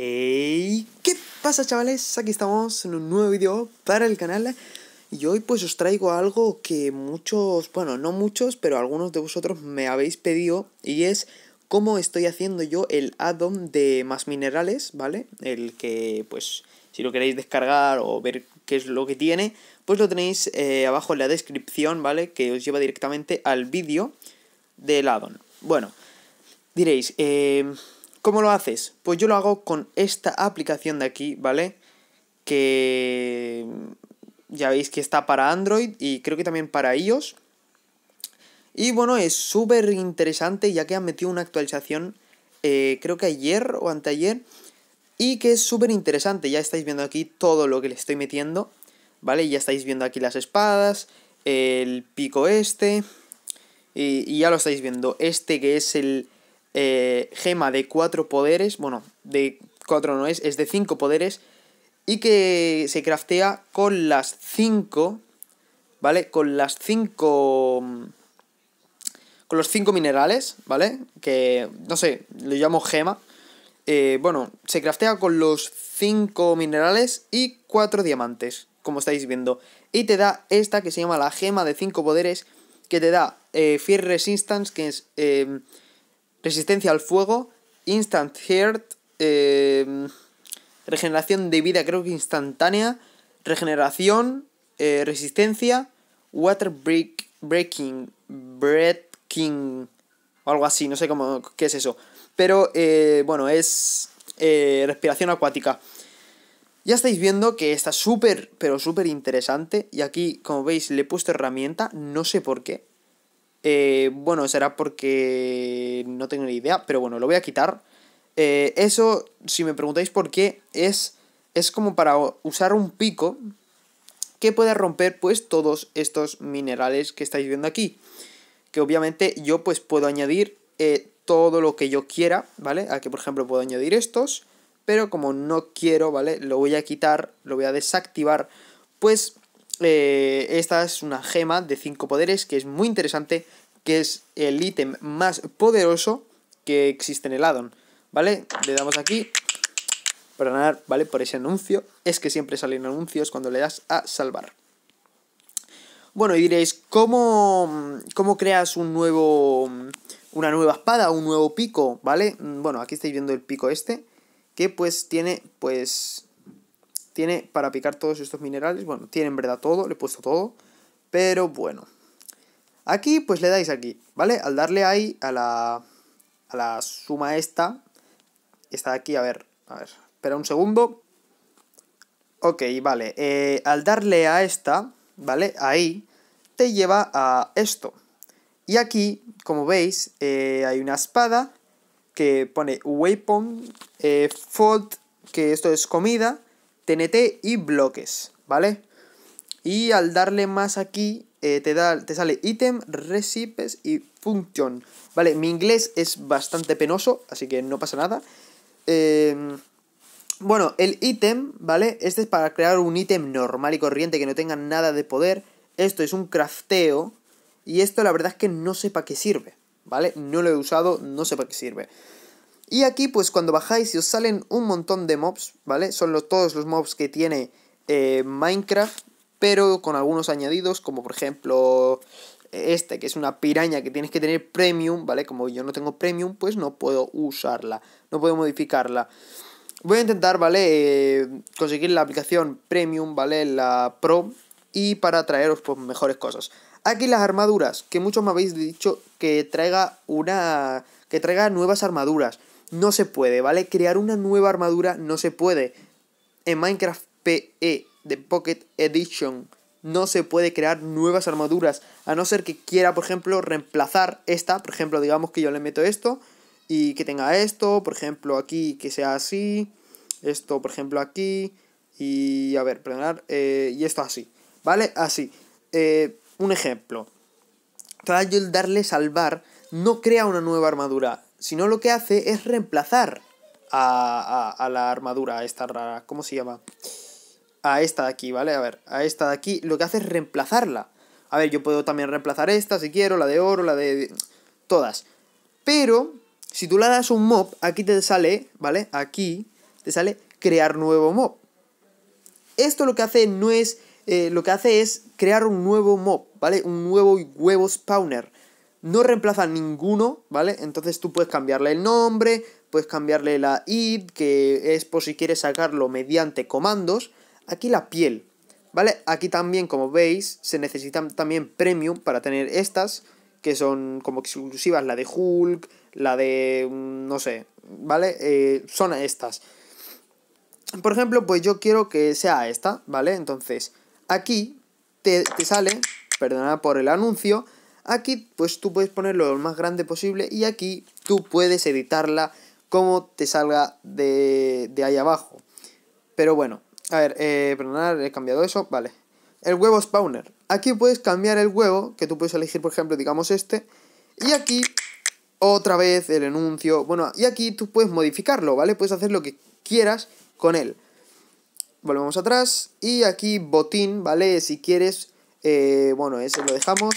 Hey, ¿Qué pasa chavales? Aquí estamos en un nuevo vídeo para el canal y hoy pues os traigo algo que muchos, bueno no muchos, pero algunos de vosotros me habéis pedido y es cómo estoy haciendo yo el addon de más minerales, ¿vale? El que pues si lo queréis descargar o ver qué es lo que tiene, pues lo tenéis eh, abajo en la descripción, ¿vale? Que os lleva directamente al vídeo del addon Bueno, diréis, eh ¿Cómo lo haces? Pues yo lo hago con esta aplicación de aquí, ¿vale? Que ya veis que está para Android y creo que también para iOS. Y bueno, es súper interesante ya que han metido una actualización, eh, creo que ayer o anteayer, y que es súper interesante. Ya estáis viendo aquí todo lo que le estoy metiendo, ¿vale? Ya estáis viendo aquí las espadas, el pico este, y ya lo estáis viendo. Este que es el eh, gema de cuatro poderes, bueno, de cuatro no es, es de cinco poderes, y que se craftea con las cinco, ¿vale? Con las cinco... Con los cinco minerales, ¿vale? Que, no sé, lo llamo gema. Eh, bueno, se craftea con los cinco minerales y cuatro diamantes, como estáis viendo. Y te da esta que se llama la gema de cinco poderes, que te da eh, Fear Resistance, que es resistencia al fuego, instant heart, em, regeneración de vida creo que instantánea, regeneración, eh, resistencia, water breaking, breaking, o algo así, no sé cómo, qué es eso. Pero eh, bueno, es eh, respiración acuática. Ya estáis viendo que está súper, pero súper interesante. Y aquí, como veis, le he puesto herramienta, no sé por qué, eh, bueno, será porque no tengo ni idea, pero bueno, lo voy a quitar. Eh, eso, si me preguntáis por qué, es, es como para usar un pico que pueda romper pues todos estos minerales que estáis viendo aquí. Que obviamente yo pues puedo añadir eh, todo lo que yo quiera, ¿vale? Aquí por ejemplo puedo añadir estos, pero como no quiero, ¿vale? Lo voy a quitar, lo voy a desactivar, pues eh, esta es una gema de 5 poderes que es muy interesante, que es el ítem más poderoso que existe en el addon, ¿vale? Le damos aquí, Para ganar, ¿vale? Por ese anuncio, es que siempre salen anuncios cuando le das a salvar. Bueno, y diréis, ¿cómo, cómo creas un nuevo, una nueva espada, un nuevo pico, ¿vale? Mm, bueno, aquí estáis viendo el pico este, que pues tiene, pues, tiene para picar todos estos minerales. Bueno, tiene en verdad todo, le he puesto todo. Pero bueno. Aquí pues le dais aquí, ¿vale? Al darle ahí a la, a la suma esta. está de aquí, a ver, a ver. Espera un segundo. Ok, vale. Eh, al darle a esta, ¿vale? Ahí te lleva a esto. Y aquí, como veis, eh, hay una espada que pone Weapon, eh, Fold, que esto es comida, TNT y bloques, ¿vale? Y al darle más aquí, eh, te, da, te sale ítem, recipes y function. Vale, mi inglés es bastante penoso, así que no pasa nada. Em, bueno, el ítem, ¿vale? Este es para crear un ítem normal y corriente que no tenga nada de poder. Esto es un crafteo. Y esto la verdad es que no sé para qué sirve, ¿vale? No lo he usado, no sé para qué sirve. Y aquí, pues cuando bajáis y os salen un montón de mobs, ¿vale? Son todos los mobs que tiene eh, Minecraft, pero con algunos añadidos, como por ejemplo este, que es una piraña que tienes que tener premium, ¿vale? Como yo no tengo premium, pues no puedo usarla, no puedo modificarla. Voy a intentar, ¿vale? Eh, conseguir la aplicación premium, ¿vale? La pro, y para traeros pues mejores cosas. Aquí las armaduras, que muchos me habéis dicho que traiga una que traiga nuevas armaduras no se puede, ¿vale? Crear una nueva armadura no se puede. En Minecraft PE de Pocket Edition no se puede crear nuevas armaduras, a no ser que quiera, por ejemplo, reemplazar esta, por ejemplo, digamos que yo le meto esto y que tenga esto, por ejemplo, aquí que sea así, esto, por ejemplo, aquí y a ver, perdonad. Eh, y esto así, ¿vale? Así. Eh, un ejemplo. Tras yo darle salvar, no crea una nueva armadura sino lo que hace es reemplazar a, la armadura, a esta rara, ¿cómo se llama? A esta de aquí, ¿vale? A ver, a esta de aquí, lo que hace es reemplazarla. A ver, yo puedo también reemplazar esta si quiero, la de oro, la de... todas. Pero, si tú le das un mob, aquí te sale, ¿vale? Aquí te sale crear nuevo mob. Esto lo que hace no es... Eh, lo que hace es crear un nuevo mob, ¿vale? Un nuevo huevo spawner no reemplaza ninguno, ¿vale? Entonces tú puedes cambiarle el nombre, puedes cambiarle la id, que es por si quieres sacarlo mediante comandos. Aquí la piel, ¿vale? Aquí también, como veis, se necesitan también premium para tener estas, que son como exclusivas, la de Hulk, la de, mm, no sé, ¿vale? Eh, son estas. Por ejemplo, pues yo quiero que sea esta, ¿vale? Entonces, aquí te, te sale, perdona por el anuncio, Aquí pues tú puedes ponerlo lo más grande posible y aquí tú puedes editarla como te salga de, de ahí abajo. Pero bueno, a ver, eh, perdonad, he cambiado eso, vale. El huevo spawner. Aquí puedes cambiar el huevo, que tú puedes elegir, por ejemplo, digamos este. Y aquí, otra vez, el enuncio. Bueno, y aquí tú puedes modificarlo, ¿vale? Puedes hacer lo que quieras con él. Volvemos atrás. Y aquí botín, ¿vale? Si quieres, eh, bueno, eso lo dejamos.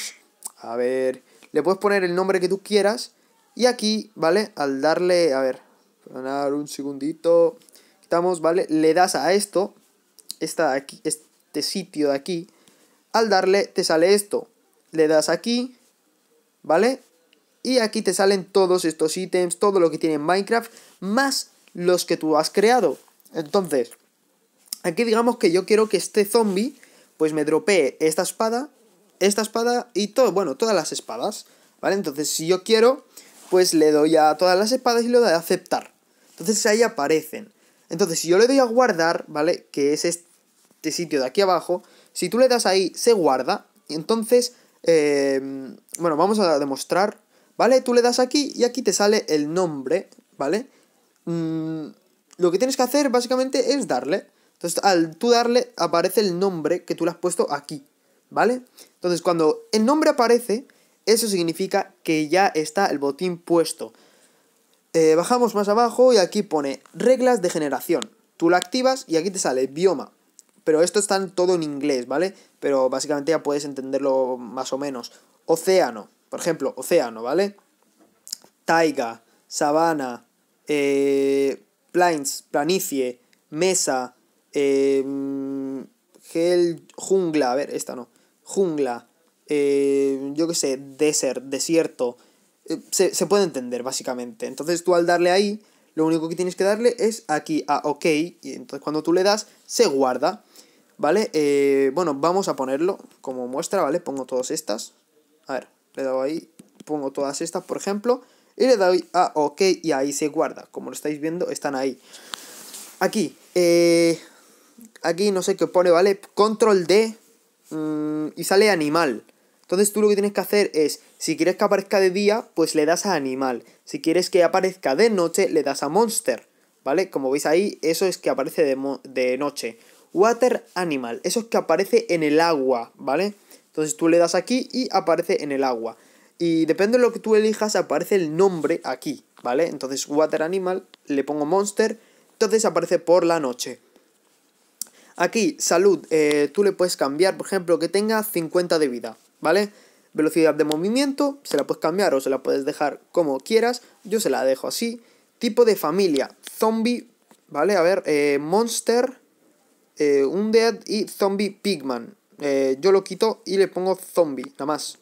A ver, le puedes poner el nombre que tú quieras. Y aquí, ¿vale? Al darle, a ver, ganar un segundito. Quitamos, ¿vale? Le das a esto, esta aquí, este sitio de aquí. Al darle, te sale esto. Le das aquí, ¿vale? Y aquí te salen todos estos ítems, todo lo que tiene Minecraft, más los que tú has creado. Entonces, aquí digamos que yo quiero que este zombie, pues me dropee esta espada esta espada y todo, bueno, todas las espadas, ¿vale? Entonces, si yo quiero, pues le doy a todas las espadas y le doy a aceptar. Entonces ahí aparecen. Entonces, si yo le doy a guardar, ¿vale? Que es este sitio de aquí abajo, si tú le das ahí, se guarda, y entonces, em, bueno, vamos a demostrar, ¿vale? Tú le das aquí y aquí te sale el nombre, ¿vale? Mm, lo que tienes que hacer básicamente es darle. Entonces, al tú darle, aparece el nombre que tú le has puesto aquí. ¿vale? Entonces, cuando el nombre aparece, eso significa que ya está el botín puesto. Eh, bajamos más abajo y aquí pone reglas de generación. Tú la activas y aquí te sale bioma. Pero esto está todo en inglés, ¿vale? Pero básicamente ya puedes entenderlo más o menos. Océano, por ejemplo, océano, ¿vale? Taiga, sabana, eh, plains, planicie, mesa, eh, jungla, a ver, esta no jungla, eh, yo que sé, desert, desierto. Eh, se, se, puede entender, básicamente. Entonces tú al darle ahí, lo único que tienes que darle es aquí a OK. Y entonces cuando tú le das, se guarda. ¿Vale? Eh, bueno, vamos a ponerlo como muestra, ¿vale? Pongo todas estas. A ver, le doy ahí, pongo todas estas, por ejemplo. Y le doy a OK y ahí se guarda. Como lo estáis viendo, están ahí. Aquí, aquí no sé qué pone, ¿vale? Control D Mm, y sale animal. Entonces tú lo que tienes que hacer es, si quieres que aparezca de día, pues le das a animal. Si quieres que aparezca de noche, le das a monster. ¿Vale? Como veis ahí, eso es que aparece de, de noche. Water animal, eso es que aparece en el agua, ¿vale? Entonces tú le das aquí y aparece en el agua. Y depende de lo que tú elijas, aparece el nombre aquí, ¿vale? Entonces water animal, le pongo monster, entonces aparece por la noche. Aquí, salud, eh, tú le puedes cambiar, por ejemplo, que tenga 50 de vida, ¿vale? Velocidad de movimiento, se la puedes cambiar o se la puedes dejar como quieras. Yo se la dejo así. Tipo de familia, zombie, ¿vale? A ver, eh, monster, eh, undead y zombie pigman. yo lo quito y le pongo zombie, nada más.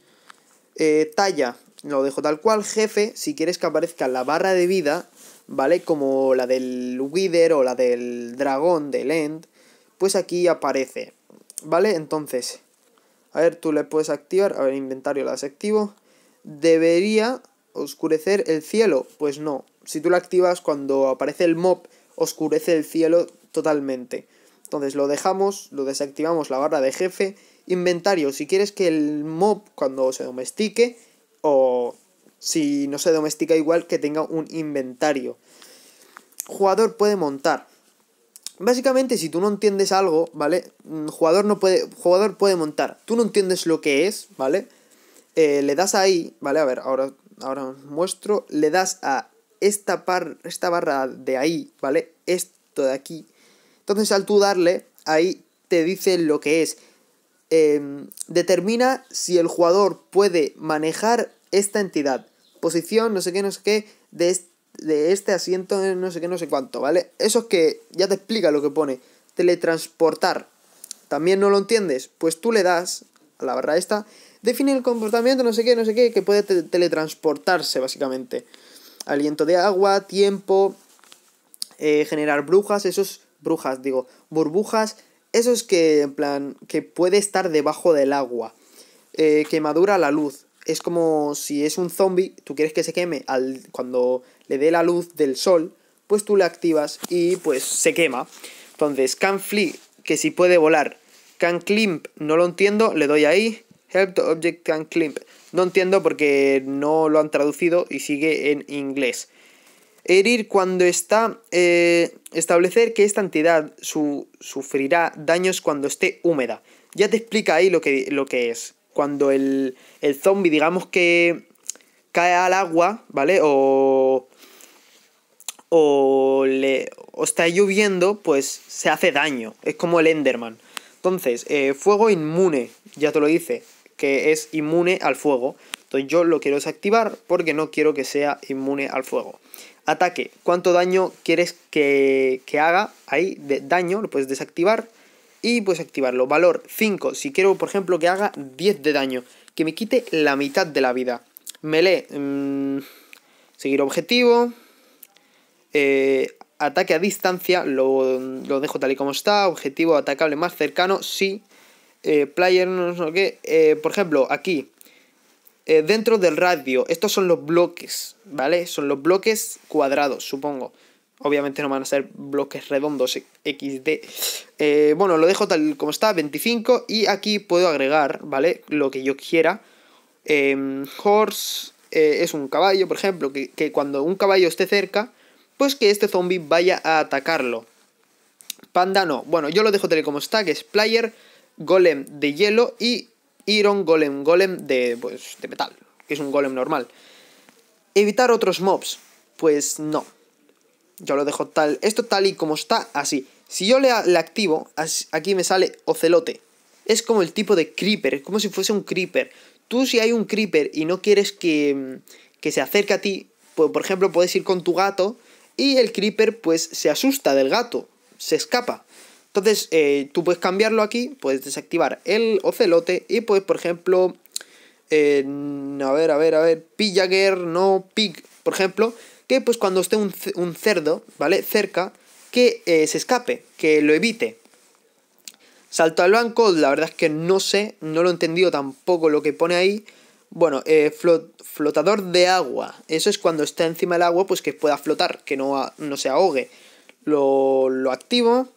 talla, lo dejo tal cual. Jefe, si quieres que aparezca la barra de vida, ¿vale? Como la del Wither o la del dragón del End pues aquí aparece, ¿vale? Entonces, a ver, tú le puedes activar, a ver, inventario la desactivo. ¿Debería oscurecer el cielo? Pues no, si tú lo activas cuando aparece el mob, oscurece el cielo totalmente. Entonces lo dejamos, lo desactivamos la barra de jefe. Inventario, si quieres que el mob cuando se domestique o si no se domestica igual que tenga un inventario. Jugador puede montar. Básicamente, si tú no entiendes algo, ¿vale? Mm, jugador no puede. Jugador puede montar. Tú no entiendes lo que es, ¿vale? Eh, le das ahí, ¿vale? A ver, ahora, ahora muestro. Le das a esta, par, esta barra de ahí, ¿vale? Esto de aquí. Entonces, al tú darle, ahí te dice lo que es. Em, determina si el jugador puede manejar esta entidad. Posición, no sé qué, no sé qué, de, de este asiento no sé qué, no sé cuánto, ¿vale? Eso es que ya te explica lo que pone. Teletransportar. ¿También no lo entiendes? Pues tú le das a la barra esta. Define el comportamiento, no sé qué, no sé qué, que puede teletransportarse, básicamente. Aliento de agua, tiempo, eh, generar brujas, esos. Brujas, digo, burbujas, esos que, en plan, que puede estar debajo del agua. Eh, quemadura la luz, es como si es un zombie, tú quieres que se queme al, cuando le dé la luz del sol, pues tú le activas y pues se quema. Entonces, can fly que si puede volar. Can climb, no lo entiendo, le doy ahí. Help the object can climb. No entiendo porque no lo han traducido y sigue en inglés. Herir cuando está... Eh, establecer que esta entidad su, sufrirá daños cuando esté húmeda. Ya te explica ahí lo que, lo que es cuando el, el zombie, digamos que cae al agua, ¿vale? O, o, le, o está lloviendo, pues se hace daño. Es como el Enderman. Entonces, eh, fuego inmune, ya te lo dice, que es inmune al fuego. Entonces yo lo quiero desactivar porque no quiero que sea inmune al fuego. Ataque, ¿cuánto daño quieres que, que haga? Ahí, de, daño, lo puedes desactivar y pues activarlo. Valor 5, si quiero por ejemplo que haga 10 de daño, que me quite la mitad de la vida. Me lee. Mm, seguir objetivo, eh, ataque a distancia, lo, dejo tal y como está, objetivo atacable más cercano, sí. Eh, player, no sé qué. Eh, por ejemplo, aquí, dentro del radio, estos son los bloques, ¿vale? Son los bloques cuadrados, supongo. Obviamente no van a ser bloques redondos XD. Eh, bueno, lo dejo tal como está, 25. Y aquí puedo agregar, ¿vale? Lo que yo quiera. Em, horse eh, es un caballo, por ejemplo, que, cuando un caballo esté cerca, pues que este zombie vaya a atacarlo. Panda no. Bueno, yo lo dejo tal como está, que es player, golem de hielo y iron golem, golem de, pues, de metal, que es un golem normal. Evitar otros mobs. Pues no, yo lo dejo tal, esto tal y como está, así. Si yo le, activo, aquí me sale ocelote. Es como el tipo de creeper, es como si fuese un creeper. Tú si hay un creeper y no quieres que, mm, que se acerque a ti, pues, por ejemplo puedes ir con tu gato y el creeper pues se asusta del gato, se escapa. Entonces eh, tú puedes cambiarlo aquí, puedes desactivar el ocelote y pues por ejemplo, eh, a ver, a ver, a ver, pillager, no pig, por ejemplo, que pues cuando esté un, cerdo, ¿vale? Cerca, que eh, se escape, que lo evite. Salto al banco, la verdad es que no sé, no lo he entendido tampoco lo que pone ahí. Bueno, eh, flotador de agua. Eso es cuando está encima del agua, pues que pueda flotar, que no, se ahogue. Lo, activo.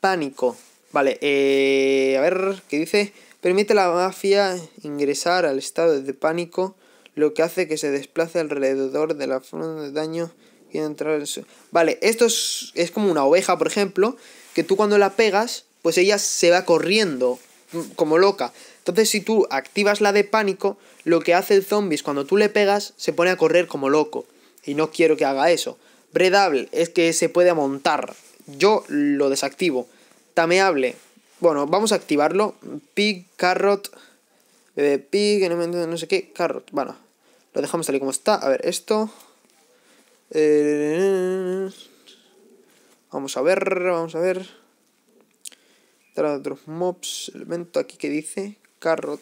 Pánico. Vale, eh, a ver, ¿qué dice? Permite la mafia ingresar al estado de pánico lo que hace que se desplace alrededor de la zona de daño y entrar en su... Vale, esto es, como una oveja, por ejemplo, que tú cuando la pegas, pues ella se va corriendo mm, como loca. Entonces, si tú activas la de pánico, lo que hace el zombie es cuando tú le pegas, se pone a correr como loco. Y no quiero que haga eso. Bredable, es que se puede montar. Yo lo desactivo. Tameable. Bueno, vamos a activarlo. Pig, carrot. Bebé pig, no sé qué. Carrot. Bueno, lo dejamos tal y como está. A ver, esto. Eh, vamos a ver, vamos a ver. Trae otros mobs. Elemento aquí que dice carrot.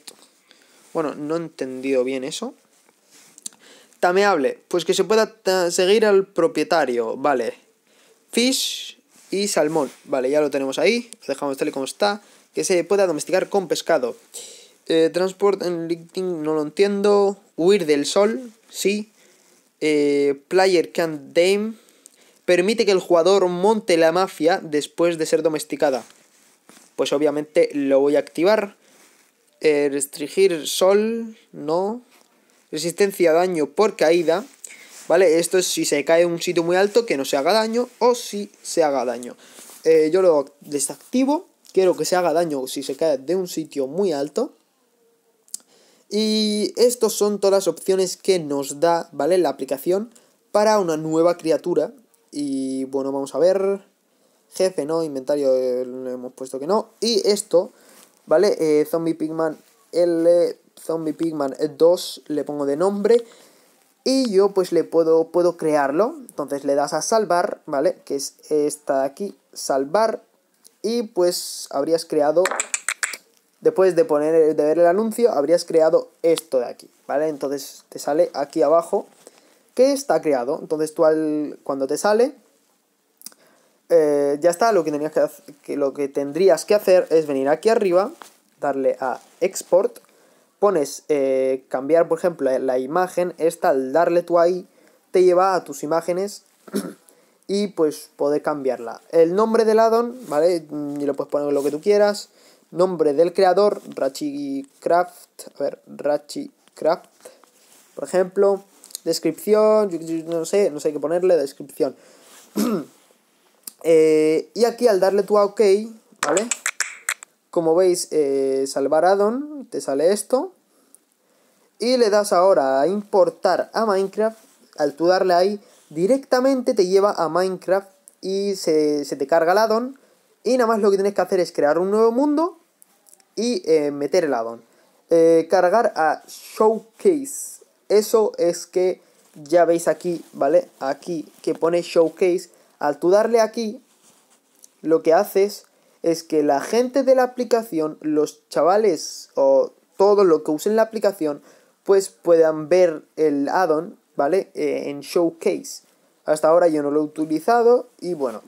Bueno, no he entendido bien eso. Tameable. Pues que se pueda seguir al propietario. Vale. Fish y salmón. Vale, ya lo tenemos ahí. Lo dejamos tal y como está. Que se pueda domesticar con pescado. Eh, transport en LinkedIn no lo entiendo. Huir del sol, sí. Eh, player Can Dame. Permite que el jugador monte la mafia después de ser domesticada. Pues obviamente lo voy a activar. Eh, restringir sol, no. Resistencia a daño por caída. ¿Vale? Esto es si se cae en un sitio muy alto que no se haga daño o si se haga daño. yo lo desactivo. Quiero que se haga daño si se cae de un sitio muy alto. Y estos son todas las opciones que nos da, ¿vale? La aplicación para una nueva criatura. Y bueno, vamos a ver. Jefe, ¿no? Inventario eh, le hemos puesto que no. Y esto, ¿vale? Eh, Zombie Pigman L, Zombie Pigman 2, le pongo de nombre. Y yo pues le puedo, puedo crearlo. Entonces le das a salvar, ¿vale? Que es esta de aquí, salvar. Y pues habrías creado Después de, poner, de ver el anuncio, habrías creado esto de aquí, ¿vale? Entonces te sale aquí abajo que está creado. Entonces tú al, cuando te sale, eh, ya está, lo que, tenías que, que lo que tendrías que hacer es venir aquí arriba, darle a export, pones eh, cambiar, por ejemplo, la imagen, esta al darle tú ahí, te lleva a tus imágenes y pues poder cambiarla. El nombre del addon, ¿vale? Y mm, lo puedes poner lo que tú quieras. Nombre del creador, Rachicraft. A ver, Rachicraft. Por ejemplo, descripción, yo, no sé, no sé qué ponerle, descripción. Eh, y aquí al darle tu OK, ¿vale? Como veis, eh, salvar addon, te sale esto. Y le das ahora a importar a Minecraft. Al tú darle ahí, directamente te lleva a Minecraft y se, se te carga el addon. Y nada más lo que tienes que hacer es crear un nuevo mundo y eh, meter el addon. Eh, cargar a Showcase. Eso es que ya veis aquí, ¿vale? Aquí que pone Showcase. Al tú darle aquí, lo que haces es que la gente de la aplicación, los chavales o todo lo que usen la aplicación, pues puedan ver el addon, ¿vale? Eh, en Showcase. Hasta ahora yo no lo he utilizado y bueno.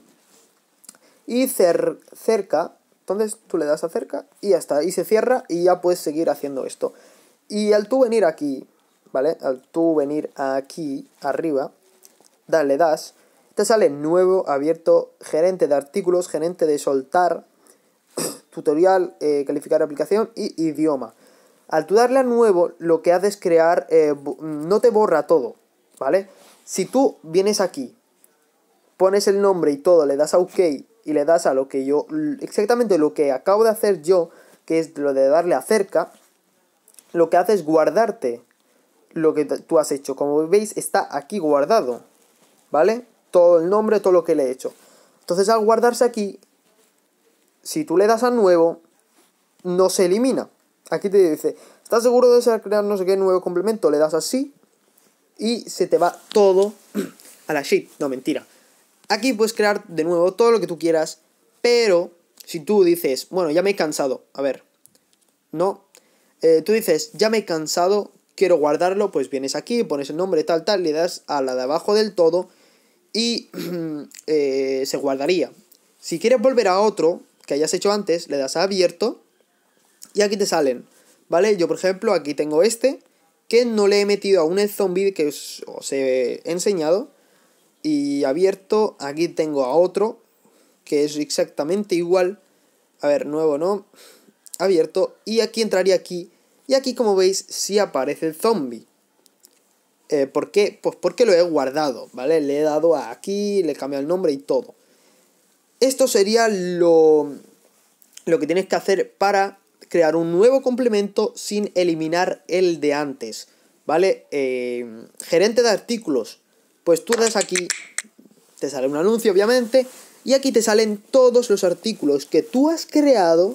Y cerca, entonces tú le das acerca y ya está, y se cierra y ya puedes seguir haciendo esto. Y al tú venir aquí, ¿vale? Al tú venir aquí arriba, dale, das, te sale nuevo, abierto, gerente de artículos, gerente de soltar, tutorial, eh, calificar aplicación y idioma. Al tú darle a nuevo, lo que haces es crear, eh, no te borra todo, ¿vale? Si tú vienes aquí, pones el nombre y todo, le das a OK y le das a lo que yo, exactamente lo que acabo de hacer yo, que es lo de darle acerca lo que hace es guardarte lo que tú has hecho. Como veis, está aquí guardado, ¿vale? Todo el nombre, todo lo que le he hecho. Entonces, al guardarse aquí, si tú le das a nuevo, no se elimina. Aquí te dice, ¿estás seguro de ser crear no sé qué nuevo complemento? Le das así y se te va todo a la sheet. No, mentira. Aquí puedes crear de nuevo todo lo que tú quieras, pero si tú dices, bueno, ya me he cansado, a ver, no, eh, tú dices, ya me he cansado, quiero guardarlo, pues vienes aquí, pones el nombre, tal, tal, le das a la de abajo del todo y eh, se guardaría. Si quieres volver a otro que hayas hecho antes, le das a abierto y aquí te salen, ¿vale? Yo, por ejemplo, aquí tengo este que no le he metido aún el zombie que os he enseñado y abierto. Aquí tengo a otro que es exactamente igual. A ver, nuevo no. Abierto. Y aquí entraría aquí. Y aquí como veis sí aparece el zombie. Eh, ¿Por qué? Pues porque lo he guardado, ¿vale? Le he dado aquí, le he cambiado el nombre y todo. Esto sería lo, lo que tienes que hacer para crear un nuevo complemento sin eliminar el de antes, ¿vale? Eh, gerente de artículos. Pues tú das aquí, te sale un anuncio obviamente, y aquí te salen todos los artículos que tú has creado.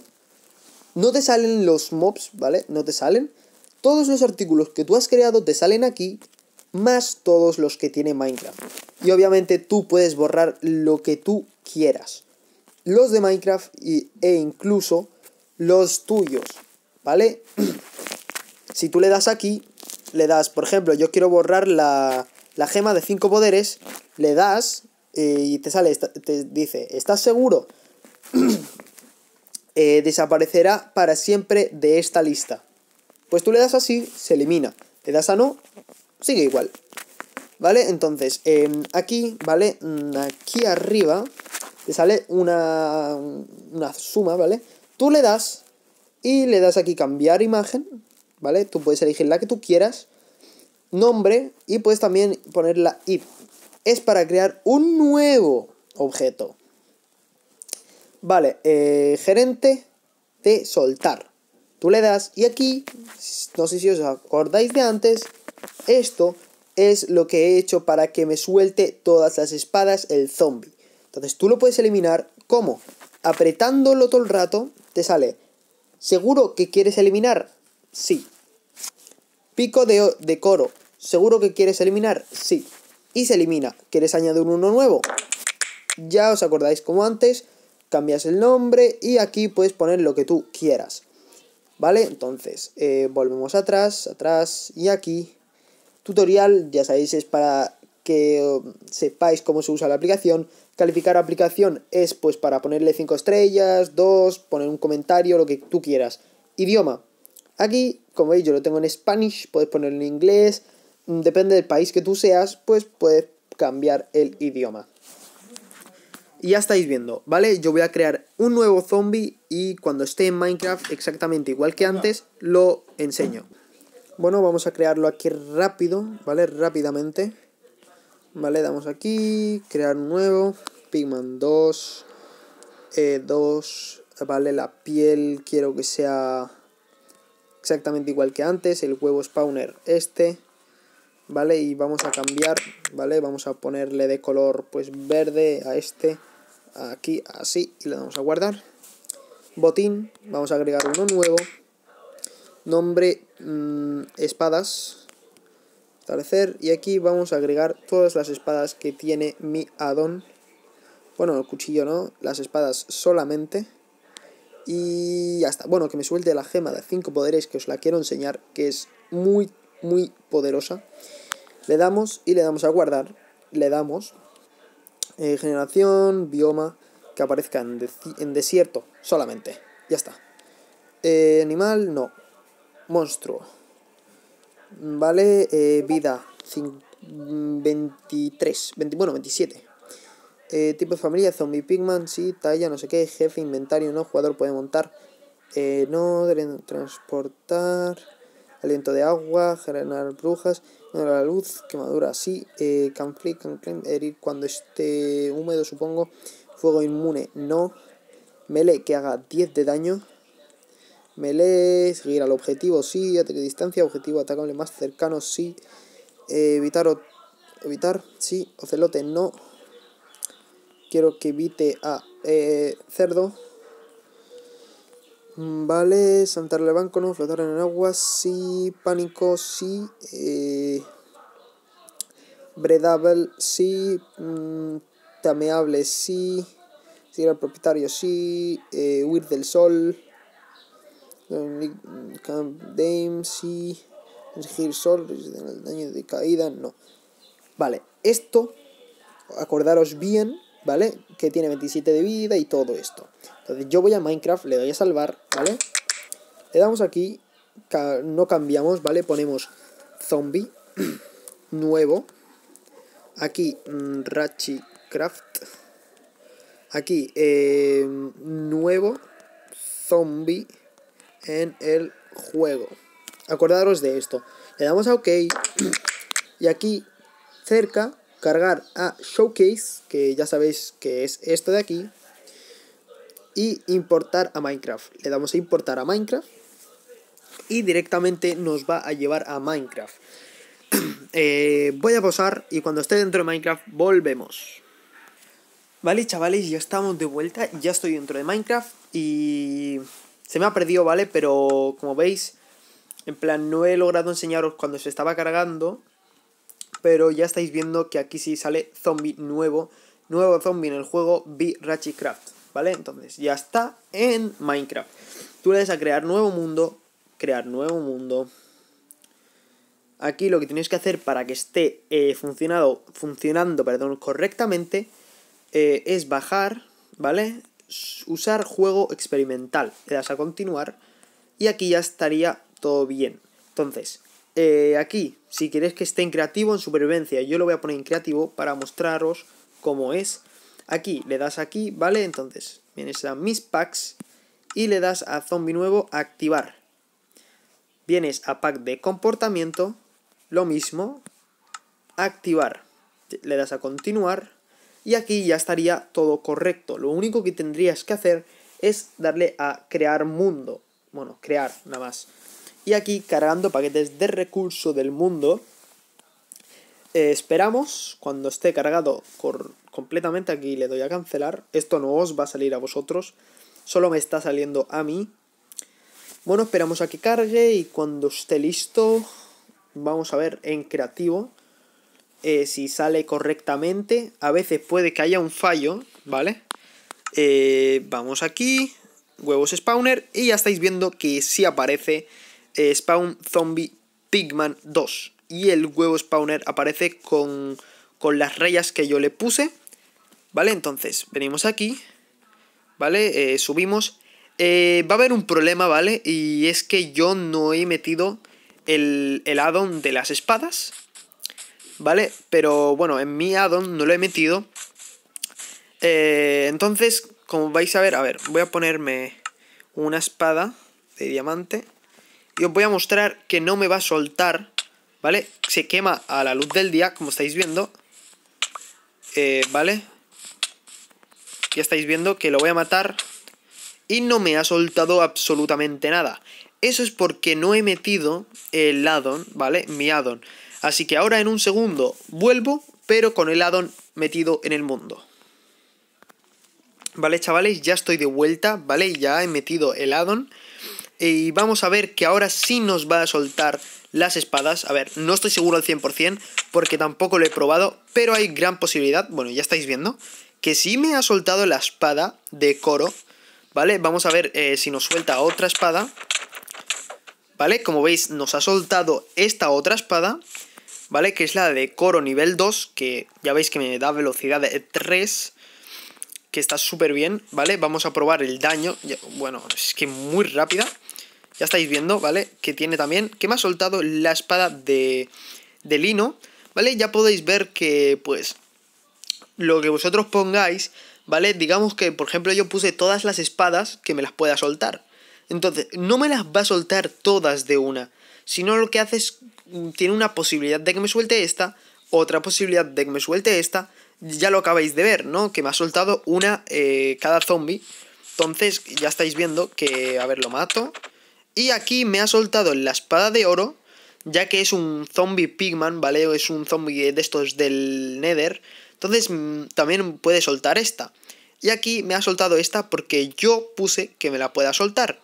No te salen los mobs, ¿vale? No te salen. Todos los artículos que tú has creado te salen aquí, más todos los que tiene Minecraft. Y obviamente tú puedes borrar lo que tú quieras. Los de Minecraft y, e incluso los tuyos, ¿vale? si tú le das aquí, le das, por ejemplo, yo quiero borrar la, la gema de cinco poderes, le das eh, y te sale, te dice, ¿estás seguro? Eh, desaparecerá para siempre de esta lista. Pues tú le das así, se elimina. Le das a no, sigue igual. ¿Vale? Entonces, em, aquí, ¿vale? Mm, aquí arriba te sale una, una suma, ¿vale? Tú le das y le das aquí cambiar imagen, ¿vale? Tú puedes elegir la que tú quieras nombre y puedes también poner la Es para crear un nuevo objeto. Vale, eh, gerente de soltar. Tú le das y aquí, no sé si os acordáis de antes, esto es lo que he hecho para que me suelte todas las espadas el zombie. Entonces tú lo puedes eliminar, ¿cómo? Apretándolo todo el rato, te sale, ¿seguro que quieres eliminar? Sí. Pico de, de coro, ¿Seguro que quieres eliminar? Sí. Y se elimina. ¿Quieres añadir uno nuevo? Ya os acordáis como antes, cambias el nombre y aquí puedes poner lo que tú quieras. ¿Vale? Entonces, eh, volvemos atrás, atrás y aquí. Tutorial, ya sabéis, es para que sepáis cómo se usa la aplicación. Calificar aplicación es pues para ponerle 5 estrellas, 2, poner un comentario, lo que tú quieras. Idioma. Aquí, como veis, yo lo tengo en Spanish, Puedes ponerlo en inglés, Mm, depende del país que tú seas, pues puedes cambiar el idioma. Y ya estáis viendo, ¿vale? Yo voy a crear un nuevo zombie y cuando esté en Minecraft exactamente igual que antes, lo enseño. Bueno, vamos a crearlo aquí rápido, ¿vale? Rápidamente. Vale, damos aquí, crear un nuevo, Pigman 2, 2, e vale, la piel quiero que sea exactamente igual que antes, el huevo spawner este, ¿vale? Y vamos a cambiar, ¿vale? Vamos a ponerle de color pues verde a este, aquí, así, y le damos a guardar. Botín, vamos a agregar uno nuevo. Nombre, mm, espadas, establecer, y aquí vamos a agregar todas las espadas que tiene mi addon. Bueno, el cuchillo no, las espadas solamente. Y ya está. Bueno, que me suelte la gema de 5 poderes que os la quiero enseñar, que es muy muy poderosa. Le damos y le damos a guardar. Le damos eh, generación, bioma, que aparezca en, desierto solamente. Ya está. Eh, animal, no. Monstruo. Vale, eh, vida, 23, bueno, 27. tipo de familia, zombie, pigman, sí, talla, no sé qué, jefe, inventario, no, jugador puede montar, no, transportar, aliento de agua, generar brujas, la luz, quemadura sí, eh, can herir cuando esté húmedo, supongo, fuego inmune, no, melee que haga 10 de daño, melee, seguir al objetivo, sí, ataque de distancia, objetivo atacable más cercano, sí, eh, evitar, o, evitar, sí, ocelote, no, quiero que evite a eh, cerdo, Mm, vale, Santarle banco, no flotar en el agua, sí, pánico, sí, eh, bredable, sí, mm, tameable, sí, seguir al propietario, sí, eh, huir del sol, eh, Camp Dame, sí, sol, daño de caída, no. Vale, esto, acordaros bien, ¿vale? Que tiene 27 de vida y todo esto. Entonces yo voy a Minecraft, le doy a salvar, ¿vale? Le damos aquí, no cambiamos, ¿vale? Ponemos zombie, nuevo. Aquí, mm, Rachicraft. Aquí, em, nuevo zombie en el juego. Acordaros de esto. Le damos a OK. Y aquí, cerca, cargar a Showcase, que ya sabéis que es esto de aquí y importar a Minecraft. Le damos a importar a Minecraft y directamente nos va a llevar a Minecraft. Eh, voy a posar y cuando esté dentro de Minecraft volvemos. Vale, chavales, ya estamos de vuelta, ya estoy dentro de Minecraft y se me ha perdido, ¿vale? Pero como veis, en plan, no he logrado enseñaros cuando se estaba cargando, pero ya estáis viendo que aquí sí sale zombie nuevo, nuevo zombie en el juego, B Ratchet ¿vale? Entonces ya está en Minecraft. Tú le das a crear nuevo mundo, crear nuevo mundo. Aquí lo que tienes que hacer para que esté eh, funcionado, funcionando perdón, correctamente eh, es bajar, ¿vale? Usar juego experimental. Le das a continuar y aquí ya estaría todo bien. Entonces, eh, aquí, si quieres que esté en creativo, en supervivencia, yo lo voy a poner en creativo para mostraros cómo es Aquí le das aquí, ¿vale? Entonces vienes a Mis Packs y le das a Zombie Nuevo Activar. Vienes a Pack de Comportamiento, lo mismo, Activar. Le das a Continuar y aquí ya estaría todo correcto. Lo único que tendrías que hacer es darle a Crear Mundo. Bueno, crear nada más. Y aquí cargando paquetes de recurso del mundo. Eh, esperamos cuando esté cargado completamente aquí, le doy a cancelar, esto no os va a salir a vosotros, solo me está saliendo a mí. Bueno, esperamos a que cargue y cuando esté listo, vamos a ver en creativo eh, si sale correctamente. A veces puede que haya un fallo, ¿vale? Eh, vamos aquí, huevos spawner, y ya estáis viendo que sí aparece eh, spawn zombie pigman 2. Y el huevo spawner aparece con, con las rayas que yo le puse. ¿Vale? Entonces, venimos aquí, ¿vale? Eh, subimos. Eh, va a haber un problema, ¿vale? Y es que yo no he metido el, el addon de las espadas, ¿vale? Pero bueno, en mi addon no lo he metido. Eh, entonces, como vais a ver, a ver, voy a ponerme una espada de diamante. Y os voy a mostrar que no me va a soltar, ¿vale? Se quema a la luz del día, como estáis viendo. ¿Vale? Ya estáis viendo que lo voy a matar y no me ha soltado absolutamente nada. Eso es porque no he metido el addon, ¿vale? Mi addon. Así que ahora en un segundo vuelvo, pero con el addon metido en el mundo. Vale, chavales, ya estoy de vuelta, ¿vale? Ya he metido el addon. Y vamos a ver que ahora sí nos va a soltar las espadas. A ver, no estoy seguro al 100% porque tampoco lo he probado, pero hay gran posibilidad. Bueno, ya estáis viendo que sí me ha soltado la espada de Coro, ¿vale? Vamos a ver eh, si nos suelta otra espada, ¿vale? Como veis, nos ha soltado esta otra espada, ¿vale? Que es la de Coro nivel 2, que ya veis que me da velocidad de 3, que está súper bien, ¿vale? Vamos a probar el daño, bueno, es que muy rápida, ya estáis viendo, ¿vale? Que tiene también, que me ha soltado la espada de, de lino, ¿vale? Ya podéis ver que, pues, lo que vosotros pongáis, ¿vale? Digamos que, por ejemplo, yo puse todas las espadas que me las pueda soltar. Entonces, no me las va a soltar todas de una, sino lo que hace es, mm, tiene una posibilidad de que me suelte esta, otra posibilidad de que me suelte esta, ya lo acabáis de ver, ¿no? Que me ha soltado una eh, cada zombie. Entonces, ya estáis viendo que, a ver, lo mato. Y aquí me ha soltado la espada de oro, ya que es un zombie pigman, ¿vale? Es un zombie de estos del Nether. Entonces mm, también puede soltar esta. Y aquí me ha soltado esta porque yo puse que me la pueda soltar.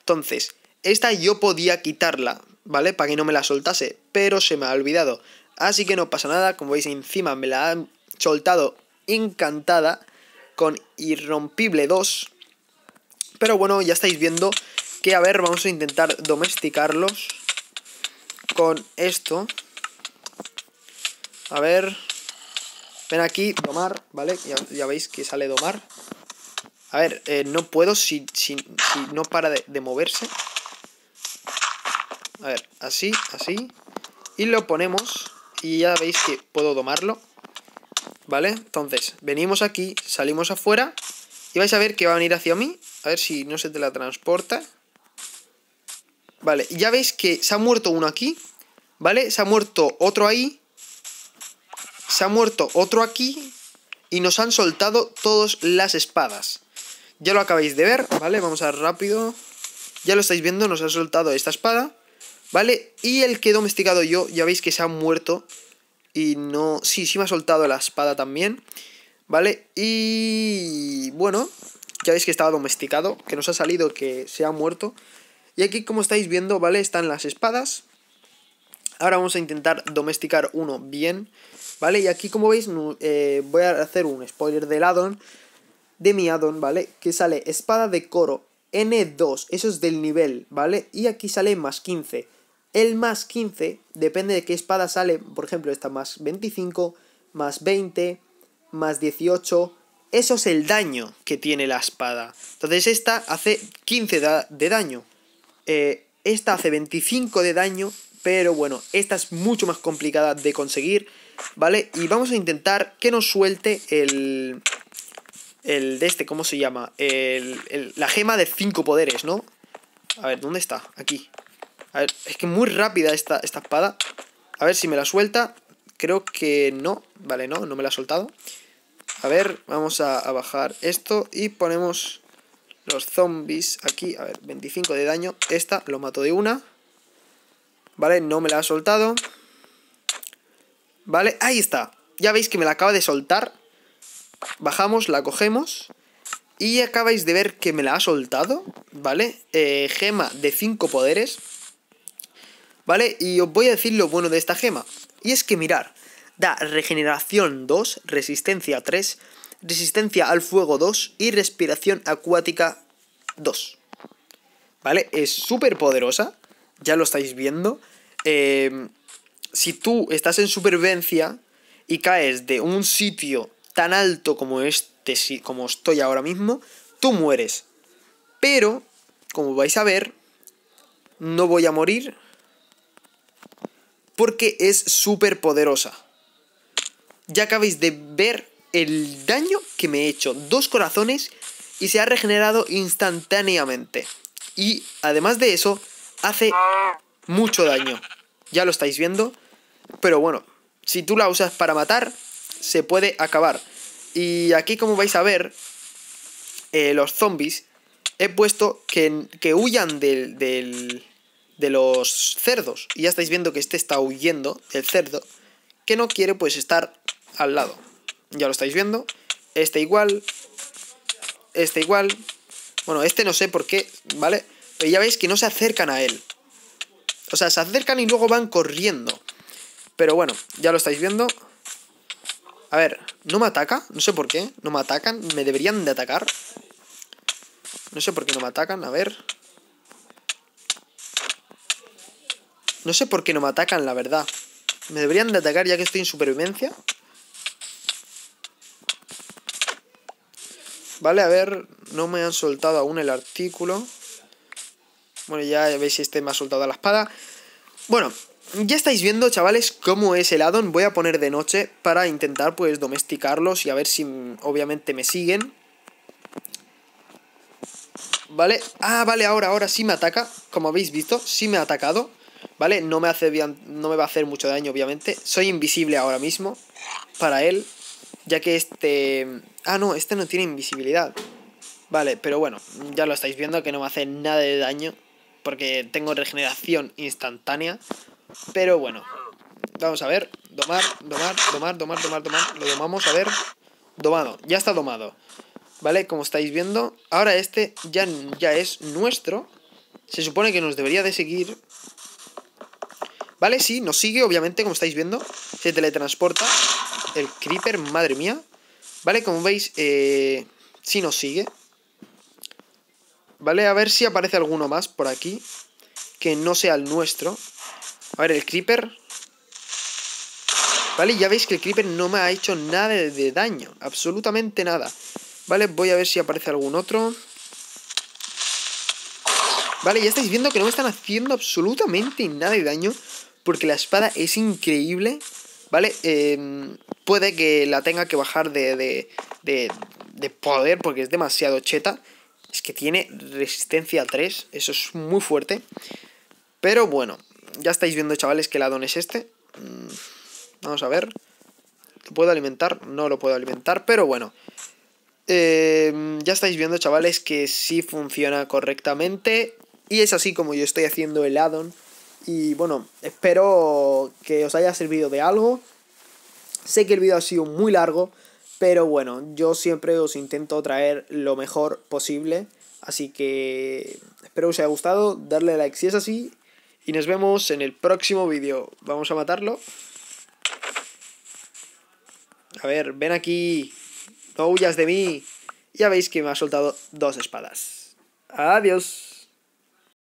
Entonces, esta yo podía quitarla, ¿vale? Para que no me la soltase, pero se me ha olvidado. Así que no pasa nada, como veis encima me la han soltado encantada con Irrompible 2. Pero bueno, ya estáis viendo que, a ver, vamos a intentar domesticarlos con esto. A ver, Ven aquí, domar, ¿vale? Ya, veis que sale domar. A ver, eh, no puedo si, si, no para de, de moverse. A ver, así, así. Y lo ponemos. Y ya veis que puedo domarlo. ¿Vale? Entonces, venimos aquí, salimos afuera. Y vais a ver que va a venir hacia mí. A ver si no se te la transporta. Vale, ya veis que se ha muerto uno aquí. ¿Vale? Se ha muerto otro ahí se ha muerto otro aquí y nos han soltado todas las espadas. Ya lo acabáis de ver, ¿vale? Vamos a rápido. Ya lo estáis viendo, nos ha soltado esta espada, ¿vale? Y el que he domesticado yo, ya veis que se ha muerto y no... Sí, sí me ha soltado la espada también, ¿vale? Y... bueno, ya veis que estaba domesticado, que nos ha salido que se ha muerto. Y aquí, como estáis viendo, ¿vale? Están las espadas, Ahora vamos a intentar domesticar uno bien, ¿vale? Y aquí como veis eh, voy a hacer un spoiler del addon, de mi addon, ¿vale? Que sale espada de coro N2, eso es del nivel, ¿vale? Y aquí sale más 15. El más 15 depende de qué espada sale, por ejemplo esta más 25, más 20, más 18... Eso es el daño que tiene la espada. Entonces esta hace 15 de daño. Eh, esta hace 25 de daño pero bueno, esta es mucho más complicada de conseguir, ¿vale? Y vamos a intentar que nos suelte el... El de este, ¿cómo se llama? la gema de cinco poderes, ¿no? A ver, ¿dónde está? Aquí. A ver, es que muy rápida esta, esta espada. A ver si me la suelta. Creo que no. Vale, no, no me la ha soltado. A ver, vamos a, a bajar esto y ponemos los zombies aquí. A ver, 25 de daño. Esta lo mato de una. Vale, no me la ha soltado. Vale, ahí está. Ya veis que me la acaba de soltar. Bajamos, la cogemos. Y acabáis de ver que me la ha soltado, ¿vale? Eh, gema de 5 poderes. ¿Vale? Y os voy a decir lo bueno de esta gema. Y es que mirar, da regeneración 2, resistencia 3, resistencia al fuego 2 y respiración acuática 2. ¿Vale? Es súper poderosa ya lo estáis viendo. Em, si tú estás en supervivencia y caes de un sitio tan alto como este, como estoy ahora mismo, tú mueres. Pero, como vais a ver, no voy a morir porque es súper poderosa. Ya acabéis de ver el daño que me he hecho. Dos corazones y se ha regenerado instantáneamente. Y además de eso, hace mucho daño. Ya lo estáis viendo. Pero bueno, si tú la usas para matar, se puede acabar. Y aquí como vais a ver, eh, los zombies, he puesto que, que huyan del, de los cerdos. Y ya estáis viendo que este está huyendo El cerdo, que no quiere pues estar al lado. Ya lo estáis viendo. Este igual. Este igual. Bueno, este no sé por qué, ¿vale? ya veis que no se acercan a él. O sea, se acercan y luego van corriendo. Pero bueno, ya lo estáis viendo. A ver, no me ataca, no sé por qué. No me atacan, me deberían de atacar. No sé por qué no me atacan, a ver. No sé por qué no me atacan, la verdad. Me deberían de atacar ya que estoy en supervivencia. Vale, a ver, no me han soltado aún el artículo. Bueno, ya veis este me ha soltado la espada. Bueno, ya estáis viendo, chavales, cómo es el addon. Voy a poner de noche para intentar, pues, domesticarlos y a ver si, mm, obviamente, me siguen. ¿Vale? Ah, vale, ahora, ahora sí me ataca. Como habéis visto, sí me ha atacado. ¿Vale? No me, hace no me va a hacer mucho daño, obviamente. Soy invisible ahora mismo para él. Ya que este... Mm, ah, no, este no tiene invisibilidad. Vale, pero bueno, ya lo estáis viendo que no me hace nada de daño porque tengo regeneración instantánea. Pero bueno, vamos a ver. Domar, domar, domar, domar, domar, domar. Lo domamos, a ver. Domado, ya está domado. ¿Vale? Como estáis viendo, ahora este ya, ya es nuestro. Se supone que nos debería de seguir. ¿Vale? Sí, nos sigue, obviamente, como estáis viendo. Se teletransporta. El creeper, madre mía. ¿Vale? Como veis, eh, sí nos sigue. ¿vale? A ver si aparece alguno más por aquí que no sea el nuestro. A ver, el Creeper. Vale, ya veis que el Creeper no me ha hecho nada de, daño, absolutamente nada. Vale, voy a ver si aparece algún otro. Vale, ya estáis viendo que no me están haciendo absolutamente nada de daño porque la espada es increíble, ¿vale? Em, puede que la tenga que bajar de, de, de, poder porque es demasiado cheta, es que tiene resistencia 3, eso es muy fuerte. Pero bueno, ya estáis viendo, chavales, que el addon es este. Mm, vamos a ver. ¿Lo puedo alimentar? No lo puedo alimentar, pero bueno. Em, ya estáis viendo, chavales, que sí funciona correctamente. Y es así como yo estoy haciendo el addon. Y bueno, espero que os haya servido de algo. Sé que el vídeo ha sido muy largo. Pero bueno, yo siempre os intento traer lo mejor posible. Así que espero os haya gustado. Darle like si es así. Y nos vemos en el próximo vídeo. Vamos a matarlo. A ver, ven aquí. No huyas de mí. Ya veis que me ha soltado dos espadas. Adiós.